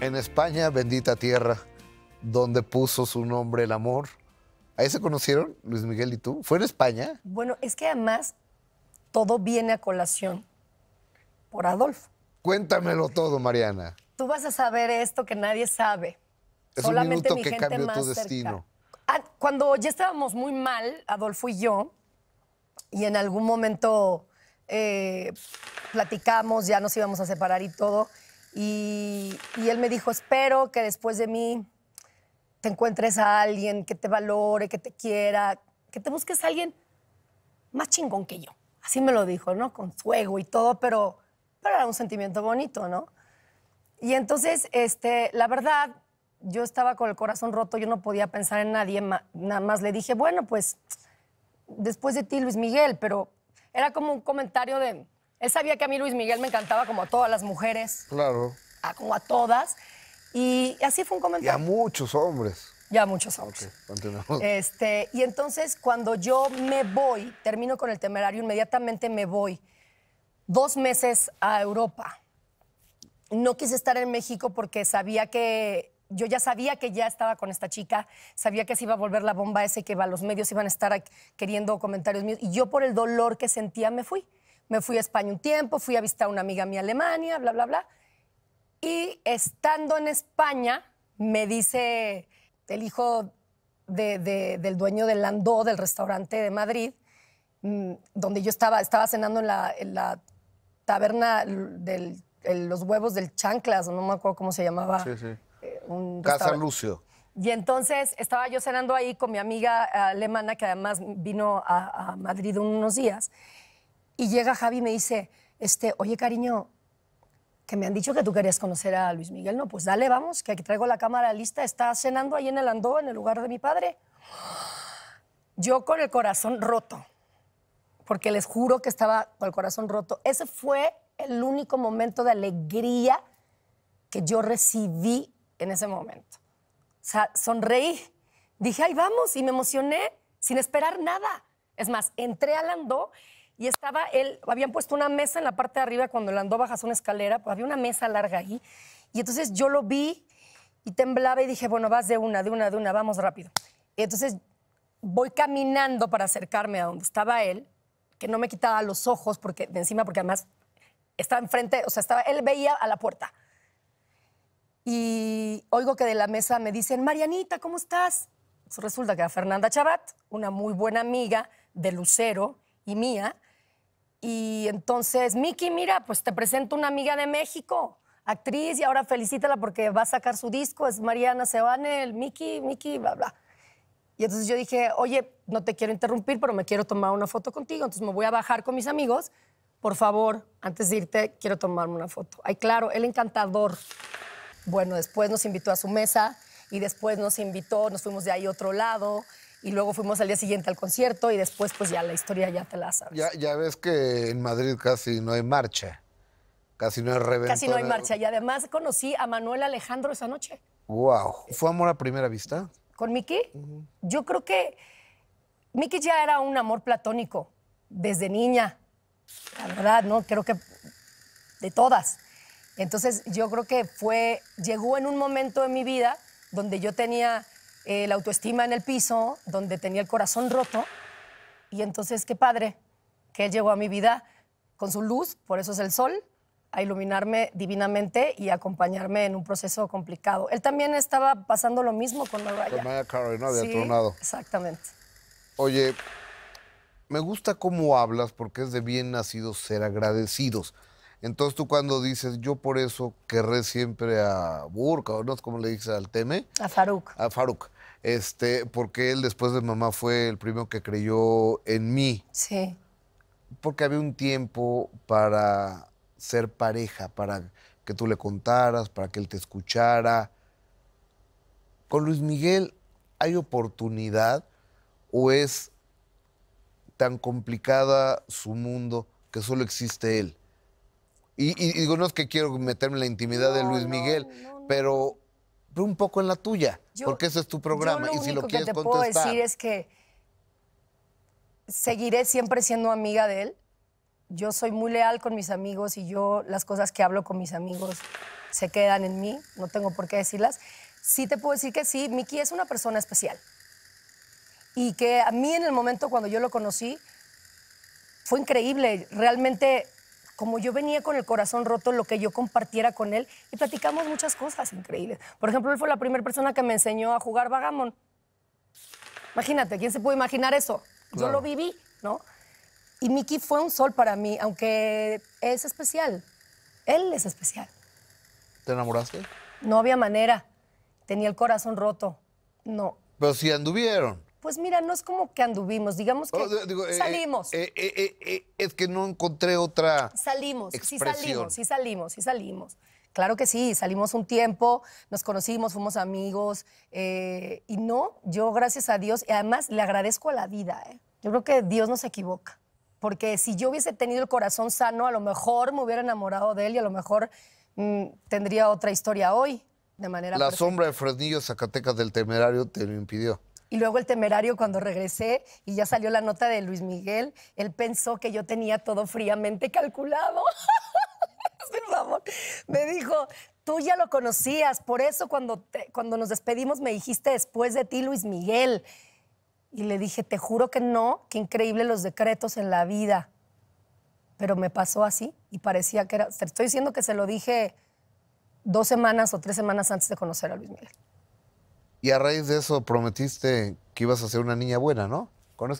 En España, bendita tierra, donde puso su nombre el amor. ¿Ahí se conocieron Luis Miguel y tú? ¿Fue en España? Bueno, es que además todo viene a colación por Adolfo. Cuéntamelo todo, Mariana. Tú vas a saber esto que nadie sabe. Es Solamente mi que cambió tu destino. Ah, cuando ya estábamos muy mal, Adolfo y yo, y en algún momento eh, platicamos, ya nos íbamos a separar y todo, y, él me dijo, espero que después de mí te encuentres a alguien que te valore, que te quiera, que te busques a alguien más chingón que yo. Así me lo dijo, ¿no? Con fuego y todo, pero, pero era un sentimiento bonito, ¿no? Y entonces, este, la verdad, yo estaba con el corazón roto, yo no podía pensar en nadie, nada más le dije, bueno, pues después de ti, Luis Miguel, pero era como un comentario de, él sabía que a mí Luis Miguel me encantaba como a todas las mujeres. Claro. como a todas. Y así fue un comentario. Y a muchos hombres. Ya muchos hombres. este, y entonces cuando yo me voy, termino con el temerario, inmediatamente me voy dos meses a Europa. No quise estar en México porque sabía que yo ya sabía que ya estaba con esta chica, sabía que se iba a volver la bomba ese que los medios iban a estar queriendo comentarios míos y yo por el dolor que sentía me fui me fui a España un tiempo, fui a visitar a una amiga mía a Alemania, bla, bla, bla. Y estando en España, me dice el hijo del dueño del Landó, del restaurante de Madrid, mm, donde yo estaba, estaba cenando en la, taberna de los huevos del Chanclas, no me acuerdo cómo se llamaba. Sí, sí. Eh, Casa Lucio. Y entonces estaba yo cenando ahí con mi amiga alemana, que además vino a Madrid unos días. Y llega Javi y me dice, este, oye cariño, que me han dicho que tú querías conocer a Luis Miguel, no, pues dale, vamos, que aquí traigo la cámara lista, está cenando ahí en el Andó, en el lugar de mi padre. Yo con el corazón roto, porque les juro que estaba con el corazón roto. Ese fue el único momento de alegría que yo recibí en ese momento. sonreí, dije, ahí vamos, y me emocioné sin esperar nada. Es más, entré al Andó y estaba él, habían puesto una mesa en la parte de arriba cuando él andó bajas una escalera, pues había una mesa larga ahí. Y entonces yo lo vi y temblaba y dije, bueno, vas de una, de una, de una, vamos rápido. Y entonces voy caminando para acercarme a donde estaba él, que no me quitaba los ojos porque, de encima, porque además estaba enfrente, o sea, estaba, él veía a la puerta. Y oigo que de la mesa me dicen, Marianita, ¿cómo estás? resulta que a Fernanda Chabat, una muy buena amiga de Lucero y mía, y entonces, Miki, mira, pues te presento una amiga de México, actriz, y ahora felicítala porque va a sacar su disco, es Mariana el Miki, Miki, bla, bla. Y entonces yo dije, oye, no te quiero interrumpir, pero me quiero tomar una foto contigo, entonces me voy a bajar con mis amigos. Por favor, antes de irte, quiero tomarme una foto. Ay, claro, el encantador. Bueno, después nos invitó a su mesa y después nos invitó, nos fuimos de ahí a otro lado y luego fuimos al día siguiente al concierto y después pues ya la historia ya te la sabes. Ya, ves que en Madrid casi no hay marcha, casi no hay reventón. Casi no hay marcha y además conocí a Manuel Alejandro esa noche. Wow, ¿fue amor a primera vista? Con Miki, yo creo que Miki ya era un amor platónico desde niña, la verdad, ¿no? Creo que de todas. Entonces yo creo que fue, llegó en un momento de mi vida donde yo tenía eh, la autoestima en el piso, donde tenía el corazón roto. Y entonces, qué padre que él llegó a mi vida con su luz, por eso es el sol, a iluminarme divinamente y acompañarme en un proceso complicado. Él también estaba pasando lo mismo con Mariah. Con Maya ¿no? Había Exactamente. Oye, me gusta cómo hablas porque es de bien nacidos ser agradecidos. Entonces tú cuando dices, yo por eso querré siempre a Burka, o no como le dices al Teme. A Faruk. A Faruk. Este, porque él después de mamá fue el primero que creyó en mí. Sí. Porque había un tiempo para ser pareja, para que tú le contaras, para que él te escuchara. Con Luis Miguel hay oportunidad o es tan complicada su mundo que solo existe él? Y, digo, no es que quiero meterme en la intimidad de Luis Miguel, pero, un poco en la tuya, porque ese es tu programa. lo y si lo quieres que te puedo decir es que seguiré siempre siendo amiga de él. Yo soy muy leal con mis amigos y yo las cosas que hablo con mis amigos se quedan en mí, no tengo por qué decirlas. Sí te puedo decir que sí, Miki es una persona especial. Y que a mí en el momento cuando yo lo conocí, fue increíble. Realmente como yo venía con el corazón roto, lo que yo compartiera con él y platicamos muchas cosas increíbles. Por ejemplo, él fue la primera persona que me enseñó a jugar vagamon. Imagínate, ¿quién se puede imaginar eso? Yo lo viví, ¿no? Y Miki fue un sol para mí, aunque es especial. Él es especial. ¿Te enamoraste? No había manera. Tenía el corazón roto. No. Pero si anduvieron. Pues mira, no es como que anduvimos, digamos que oh, eh, salimos. Eh, eh, es que no encontré otra. Salimos, expresión. sí salimos, sí salimos, sí salimos. Claro que sí, salimos un tiempo, nos conocimos, fuimos amigos. y no, yo gracias a Dios, y además le agradezco a la vida. Yo creo que Dios no se equivoca. Porque si yo hubiese tenido el corazón sano, a lo mejor me hubiera enamorado de él y a lo mejor mm, tendría otra historia hoy, de manera. La sombra de Fresnillo Zacatecas del Temerario te lo impidió. Y luego el temerario cuando regresé y ya salió la nota de Luis Miguel, él pensó que yo tenía todo fríamente calculado. me dijo, tú ya lo conocías, por eso cuando, cuando nos despedimos me dijiste después de ti Luis Miguel. Y le dije, te juro que no, qué increíble los decretos en la vida. Pero me pasó así y parecía que era... Te estoy diciendo que se lo dije dos semanas o tres semanas antes de conocer a Luis Miguel. Y a raíz de eso prometiste que ibas a ser una niña buena, ¿no?